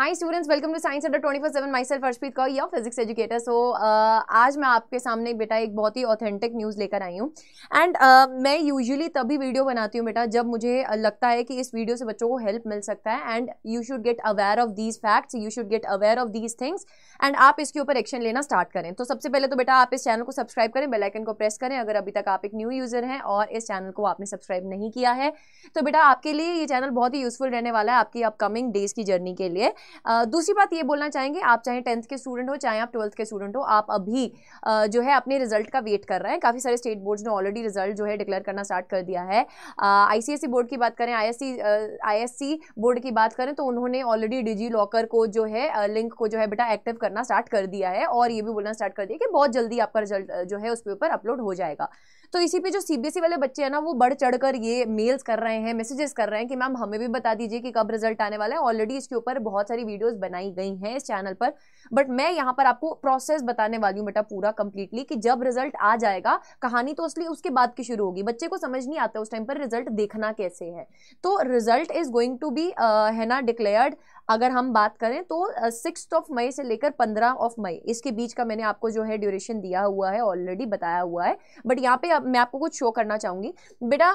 high students welcome to science under twenty four seven myself Harshpreet Kaur या physics educator सो आज मैं आपके सामने बेटा एक बहुत ही ऑथेंटिक न्यूज़ लेकर आई हूँ एंड uh, मैं यूजुअली तभी वीडियो बनाती हूँ बेटा जब मुझे uh, लगता है कि इस वीडियो से बच्चों को हेल्प मिल सकता है and you should get aware of these facts you should get aware of these things and आप इसके ऊपर एक्शन लेना स्टार्ट करें तो सबसे पहले तो बेटा आप इस चैनल को सब्सक्राइब करें बेलाइकन को प्रेस करें अगर अभी तक आप एक न्यू यूज़र हैं और इस चैनल को आपने सब्सक्राइब नहीं किया है तो बेटा आपके लिए ये चैनल बहुत ही यूज़फुल रहने वाला है आपकी अपकमिंग डेज़ की जर्नी के लिए दूसरी बात ये बोलना चाहेंगे आप चाहे टेंथ के स्टूडेंट हो चाहे आप ट्वेल्थ के स्टूडेंट हो आप अभी जो है अपने रिजल्ट का वेट कर रहे हैं काफ़ी सारे स्टेट बोर्ड्स ने ऑलरेडी रिजल्ट जो है डिक्लेयर करना स्टार्ट कर दिया है आईसीएससी e बोर्ड की बात करें आई एस बोर्ड की बात करें तो उन्होंने ऑलरेडी डिजी लॉकर को जो है लिंक को जो है बेटा एक्टिव करना स्टार्ट कर दिया है और ये भी बोलना स्टार्ट कर दिया कि बहुत जल्दी आपका रिजल्ट जो है उसके ऊपर अपलोड हो जाएगा तो इसी पे जो सीबीएसई e वाले बच्चे हैं ना वो बढ़ चढ़ कर ये मेल्स कर रहे हैं मैसेजेस कर रहे हैं कि मैम हमें भी बता दीजिए कि कब रिजल्ट आने वाला है ऑलरेडी इसके ऊपर बहुत सारी वीडियोज बनाई गई हैं इस चैनल पर बट मैं यहाँ पर आपको प्रोसेस बताने वाली हूँ बेटा पूरा कंप्लीटली कि जब रिजल्ट आ जाएगा कहानी तो असली उसके बाद की शुरू होगी बच्चे को समझ नहीं आता उस टाइम पर रिजल्ट देखना कैसे है तो result is going to be है ना डिक्लेयर्ड अगर हम बात करें तो सिक्स ऑफ मई से लेकर पंद्रह ऑफ मई इसके बीच का मैंने आपको जो है ड्यूरेशन दिया हुआ है ऑलरेडी बताया हुआ है बट यहाँ पे मैं आपको कुछ शो करना चाहूंगी बेटा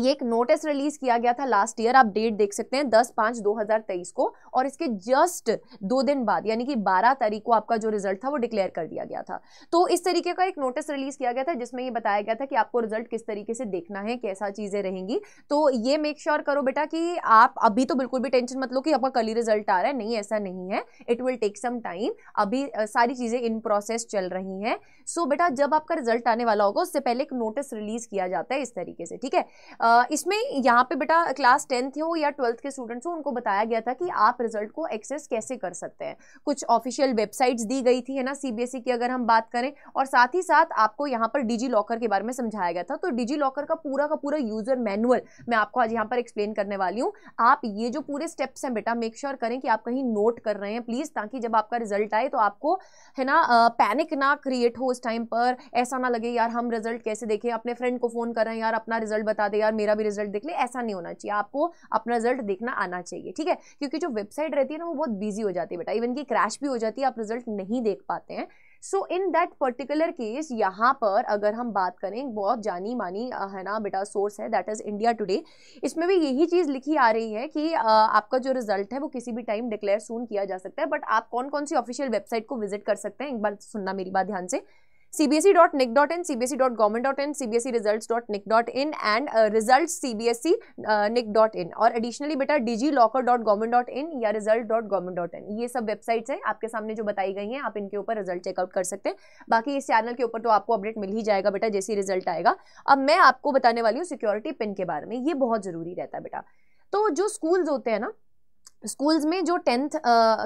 ये एक नोटिस रिलीज किया गया था लास्ट ईयर आप डेट देख सकते हैं दस पाँच दो हज़ार तेईस को और इसके जस्ट दो दिन बाद यानी कि बारह तारीख को आपका जो रिजल्ट था वो डिक्लेयर कर दिया गया था तो इस तरीके का एक नोटिस रिलीज किया गया था जिसमें ये बताया गया था कि आपको रिजल्ट किस तरीके से देखना है कैसा चीज़ें रहेंगी तो ये मेक श्योर sure करो बेटा कि आप अभी तो बिल्कुल भी टेंशन मत लो कि आपका कल ही रिजल्ट आ रहा है नहीं ऐसा नहीं है it will take some time अभी सारी चीज़ें इन प्रोसेस चल रही हैं सो बेटा जब आपका रिजल्ट आने वाला होगा उससे पहले एक नोटिस रिलीज किया जाता है इस तरीके से ठीक है इसमें यहाँ पे बेटा क्लास टेंथ हो या ट्वेल्थ के स्टूडेंट्स हो उनको बताया गया था कि आप रिजल्ट को एक्सेस कैसे कर सकते हैं कुछ ऑफिशियल वेबसाइट्स दी गई थी है ना सीबीएसई की अगर हम बात करें और साथ ही साथ आपको यहाँ पर डिजी लॉकर के बारे में समझाया गया था तो डिजी लॉकर का पूरा का पूरा यूजर मैनुअल मैं आपको आज यहाँ पर एक्सप्लेन करने वाली हूँ आप ये जो पूरे स्टेप्स हैं बेटा मेक श्योर करें कि आप कहीं नोट कर रहे हैं प्लीज़ ताकि जब आपका रिजल्ट आए तो आपको है ना पैनिक ना क्रिएट हो उस टाइम पर ऐसा ना लगे यार हम रिजल्ट कैसे देखें अपने फ्रेंड को फ़ोन कर रहे हैं यार अपना रिजल्ट बता दे यार मेरा भी रिजल्ट देख ले ऐसा नहीं होना चाहिए आपको अपना रिजल्ट देखना आना चाहिए ठीक है क्योंकि जो वेबसाइट रहती है ना वो बहुत बिजी हो जाती है बेटा इवन की क्रैश भी हो जाती है आप रिजल्ट नहीं देख पाते हैं so in that particular case यहाँ पर अगर हम बात करें बहुत जानी मानी है ना बेटा सोर्स है दैट इज़ इंडिया टुडे इसमें भी यही चीज़ लिखी आ रही है कि आपका जो रिजल्ट है वो किसी भी टाइम डिक्लेयर सून किया जा सकता है बट आप कौन कौन सी ऑफिशियल वेबसाइट को विजिट कर सकते हैं एक बार सुनना मेरी बात ध्यान से cbse.nic.in cbse.government.in nic dot in results dot government dot in result dot nic dot in and result nic dot in और additionally बेटा DigiLocker dot dot in या रिजल्ट डॉट डॉट इन ये सब वेबसाइट्स हैं आपके सामने जो बताई गई हैं आप इनके ऊपर रिजल्ट चेकआउट कर सकते हैं बाकी इस चैनल के ऊपर तो आपको अपडेट मिल ही जाएगा बेटा जैसे रिजल्ट आएगा अब मैं आपको बताने वाली हूँ सिक्योरिटी पिन के बारे में ये बहुत ज़रूरी रहता है बेटा तो जो स्कूल्स होते हैं ना स्कूल्स में जो टेंथ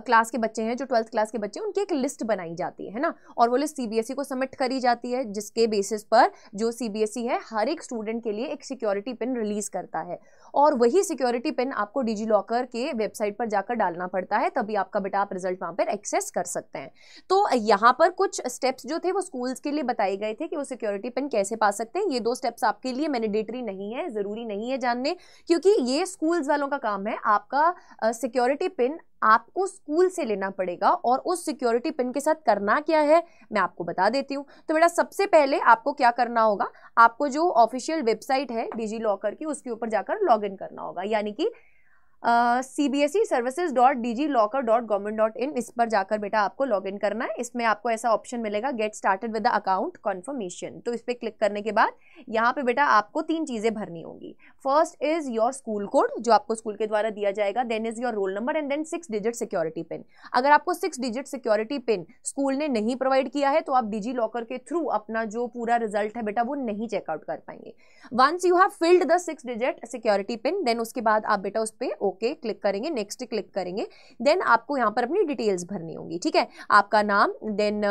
क्लास के बच्चे हैं जो ट्वेल्थ क्लास के बच्चे हैं उनकी एक लिस्ट बनाई जाती है है ना और वो लिस्ट सीबीएसई e को सबमिट करी जाती है जिसके बेसिस पर जो सीबीएसई e है हर एक स्टूडेंट के लिए एक सिक्योरिटी पिन रिलीज़ करता है और वही सिक्योरिटी पिन आपको डिजी लॉकर के वेबसाइट पर जाकर डालना पड़ता है तभी आपका बेटा आप रिजल्ट वहां पर एक्सेस कर सकते हैं तो यहाँ पर कुछ स्टेप्स जो थे वो स्कूल्स के लिए बताए गए थे कि वो सिक्योरिटी पिन कैसे पा सकते हैं ये दो स्टेप्स आपके लिए मैंडेटरी नहीं है ज़रूरी नहीं है जानने क्योंकि ये स्कूल्स वालों का काम है आपका सिक्योरिटी पिन आपको स्कूल से लेना पड़ेगा और उस सिक्योरिटी पिन के साथ करना क्या है मैं आपको बता देती हूँ तो बेटा सबसे पहले आपको क्या करना होगा आपको जो ऑफिशियल वेबसाइट है डिजी लॉकर की उसके ऊपर जाकर लॉग करना होगा यानी कि C B S E services dot DigiLocker dot government dot in इस पर जाकर बेटा आपको लॉग इन करना है इसमें आपको ऐसा ऑप्शन मिलेगा get started with the account confirmation तो इस पर क्लिक करने के बाद यहाँ पे बेटा आपको तीन चीज़ें भरनी होंगी first is your school code जो आपको स्कूल के द्वारा दिया जाएगा then is your roll number and then six digit security pin अगर आपको six digit security pin school ने नहीं प्रोवाइड किया है तो आप डिजी लॉकर के थ्रू अपना जो पूरा रिजल्ट है बेटा वो नहीं चेकआउट कर पाएंगे once you have filled the six digit security pin then उसके बाद आप बेटा उस पर ओके क्लिक करेंगे नेक्स्ट क्लिक करेंगे देन आपको यहाँ पर अपनी डिटेल्स भरनी होंगी ठीक है आपका नाम देन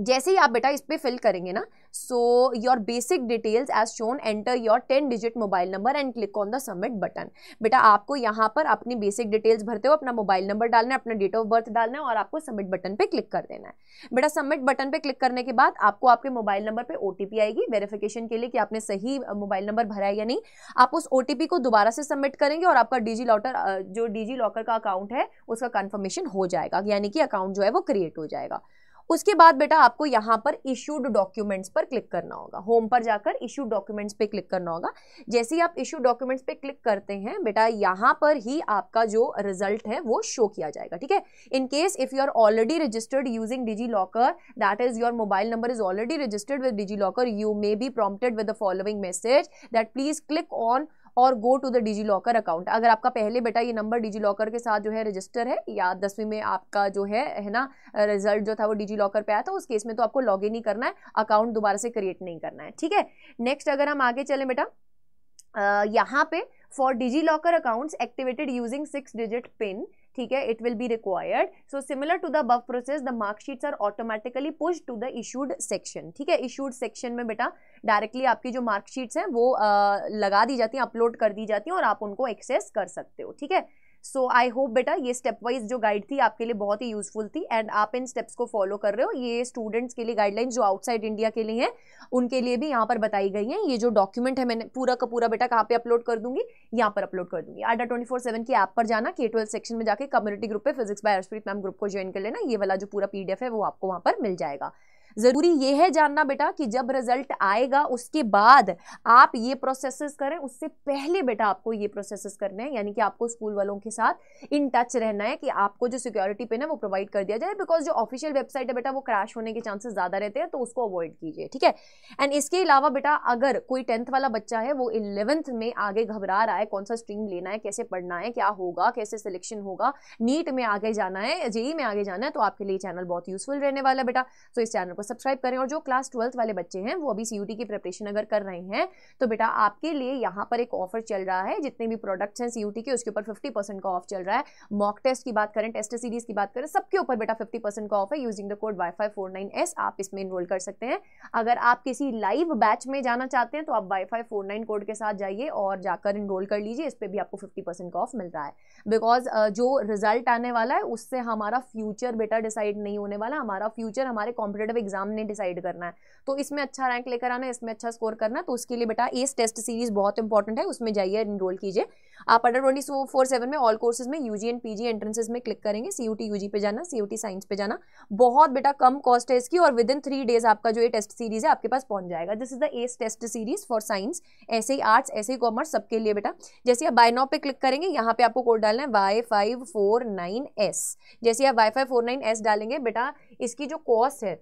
जैसे ही आप बेटा इस पर फिल करेंगे ना so your basic details as shown enter your ten digit mobile number and click on the submit button बेटा आपको यहाँ पर अपनी बेसिक डिटेल्स भरते हो अपना मोबाइल नंबर डालना है अपना डेट ऑफ बर्थ डालना है और आपको सबमिट बटन पे क्लिक कर देना है बेटा सबमिट बटन पे क्लिक करने के बाद आपको आपके मोबाइल नंबर पर ओ आएगी वेरिफिकेशन के लिए कि आपने सही मोबाइल नंबर भरा है या नहीं आप उस ओ को दोबारा से सबमिट करेंगे और आपका डिजी लॉकर जो डिजी लॉकर का अकाउंट है उसका कन्फर्मेशन हो जाएगा यानी कि अकाउंट जो है वो क्रिएट हो जाएगा उसके बाद बेटा आपको यहाँ पर इशूड डॉक्यूमेंट्स पर क्लिक करना होगा होम पर जाकर इशू डॉक्यूमेंट्स पे क्लिक करना होगा जैसे ही आप इशू डॉक्यूमेंट्स पे क्लिक करते हैं बेटा यहाँ पर ही आपका जो रिजल्ट है वो शो किया जाएगा ठीक है in case if you are already registered using DigiLocker that is your mobile number is already registered with DigiLocker you may be prompted with the following message that please click on और go to the DigiLocker account अगर आपका पहले बेटा ये number digi locker के साथ जो है रजिस्टर है या दसवीं में आपका जो है है ना रिजल्ट जो था वो डिजी लॉकर पे आया था तो उस केस में तो आपको लॉग इन ही करना है अकाउंट दोबारा से क्रिएट नहीं करना है ठीक है नेक्स्ट अगर हम आगे चले बेटा यहाँ पे for DigiLocker accounts activated using six digit pin ठीक है it will be required so similar to the buff process the marksheets are automatically push to the issued section ठीक है इशूड सेक्शन में बेटा डायरेक्टली आपकी जो marksheets हैं वो आ, लगा दी जाती हैं अपलोड कर दी जाती हैं और आप उनको एक्सेस कर सकते हो ठीक है सो आई होप बेटा ये स्टेप वाइज जो गाइड थी आपके लिए बहुत ही यूजफुल थी एंड आप इन स्टेप्स को फॉलो कर रहे हो ये स्टूडेंट्स के लिए गाइडलाइन जो आउटसाइड इंडिया के लिए हैं उनके लिए भी यहाँ पर बताई गई हैं ये जो डॉक्यूमेंट है मैंने पूरा का पूरा बेटा कहाँ पे अपलोड कर दूंगी यहाँ पर अपलोड कर दूंगी आडा ट्वेंटी फोर सेवन की ऐप पर जाना के ट्वेल्थ सेक्शन में जाकर कम्युनिटी ग्रुप पे physics by Arshpreet ma'am group को ज्वाइन कर लेना ये वाला जो पूरा पीडीएफ है वो आपको वहाँ पर मिल जाएगा ज़रूरी यह है जानना बेटा कि जब रिजल्ट आएगा उसके बाद आप ये प्रोसेसेस करें उससे पहले बेटा आपको ये प्रोसेसेस करने हैं यानी कि आपको स्कूल वालों के साथ इन टच रहना है कि आपको जो सिक्योरिटी पिन है वो प्रोवाइड कर दिया जाए बिकॉज जो ऑफिशियल वेबसाइट है बेटा वो क्रैश होने के चांसेस ज़्यादा रहते हैं तो उसको अवॉइड कीजिए ठीक है एंड इसके अलावा बेटा अगर कोई टेंथ वाला बच्चा है वो इलेवेंथ में आगे घबरा रहा है कौन सा स्ट्रीम लेना है कैसे पढ़ना है क्या होगा कैसे सिलेक्शन होगा नीट में आगे जाना है जेई में आगे जाना है तो आपके लिए चैनल बहुत यूजफुल रहने वाला बेटा तो इस चैनल को को सब्सक्राइब करें और जो क्लास ट्वेल्थ वाले बच्चे हैं वो अभी सी की प्रिपरेशन अगर कर रहे हैं तो बेटा आपके लिए यहाँ पर एक ऑफर चल रहा है जितने भी प्रोडक्ट्स हैं सी के उसके ऊपर फिफ्टी का ऑफ चल रहा है मॉक टेस्ट की बात करें टेस्ट सीरीज की बात करें सबके ऊपर बेटा फिफ्टी का ऑफ है using the code Y five four nine S आप इसमें इनरोल कर सकते हैं अगर आप किसी लाइव बैच में जाना चाहते हैं तो आप Y five four nine code के साथ जाइए और जाकर इनरोल कर लीजिए इस पर भी आपको फिफ्टी परसेंट का ऑफ मिल रहा है बिकॉज uh, जो रिजल्ट आने वाला है उससे हमारा फ्यूचर बेटा डिसाइड नहीं होने वाला हमारा फ्यूचर हमारे कॉम्पिटेटिव एग्जाम ने डिसाइड करना है तो इसमें अच्छा रैंक लेकर आना इसमें अच्छा स्कोर करना है तो उसके लिए बेटा एस टेस्ट सीरीज बहुत इंपॉर्टेंट है उसमें जाइए इनरोल कीजिए आप अंडर ट्वेंटी फोर सेवन में ऑल कोर्सेज में यूजी एंड पीजी एंट्रेंसेज में क्लिक करेंगे सीयूटी यूजी पे जाना सीयूटी साइंस पे जाना बहुत बेटा कम कॉस्ट है इसकी और विद इन थ्री डेज आपका जो ये टेस्ट सीरीज है आपके पास पहुंच जाएगा this is the ace test series for science ऐसे ही आर्ट्स ऐसे ही कॉमर्स सबके लिए बेटा जैसे आप बायनॉप पे क्लिक करेंगे यहाँ पे आपको कोड डालना है Y five four nine S जैसे आप Y five four nine S डालेंगे बेटा इसकी जो कॉस्ट है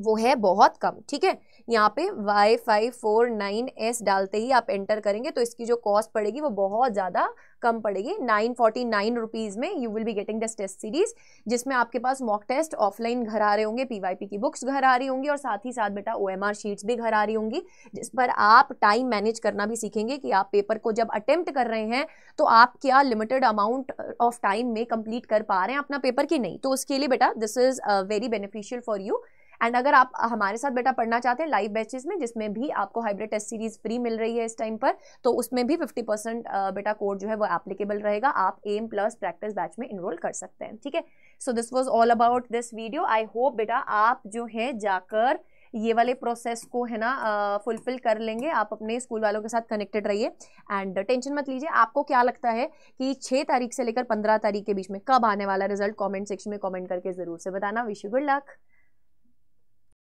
वो है बहुत कम ठीक है यहाँ पे Y five four nine S डालते ही आप एंटर करेंगे तो इसकी जो कॉस्ट पड़ेगी वो बहुत ज़्यादा कम पड़ेगी नाइन फोर्टी नाइन रुपीज़ में you will be getting this test series जिसमें आपके पास मॉक टेस्ट ऑफलाइन घर आ रहे होंगे पीवाईपी की बुक्स घर आ रही होंगी और साथ ही साथ बेटा आर शीट्स भी घर आ रही होंगी जिस पर आप टाइम मैनेज करना भी सीखेंगे कि आप पेपर को जब अटेम्प्ट कर रहे हैं तो आप क्या लिमिटेड अमाउंट ऑफ टाइम में कंप्लीट कर पा रहे हैं अपना पेपर कि नहीं तो उसके लिए बेटा this is very beneficial for you and अगर आप हमारे साथ बेटा पढ़ना चाहते हैं लाइव बैचेस में जिसमें भी आपको हाइब्रिड टेस्ट सीरीज फ्री मिल रही है इस टाइम पर तो उसमें भी फिफ्टी परसेंट बेटा कोड जो है वो एप्लीकेबल रहेगा आप एम प्लस प्रैक्टिस बैच में इनरोल कर सकते हैं ठीक है so this was all about this video I hope बेटा आप जो है जाकर ये वाले प्रोसेस को है ना फुलफिल कर लेंगे आप अपने स्कूल वालों के साथ कनेक्टेड रहिए एंड टेंशन मत लीजिए आपको क्या लगता है कि छः तारीख से लेकर पंद्रह तारीख के बीच में कब आने वाला रिजल्ट कमेंट सेक्शन में कमेंट करके ज़रूर से बताना विश यू गुड लक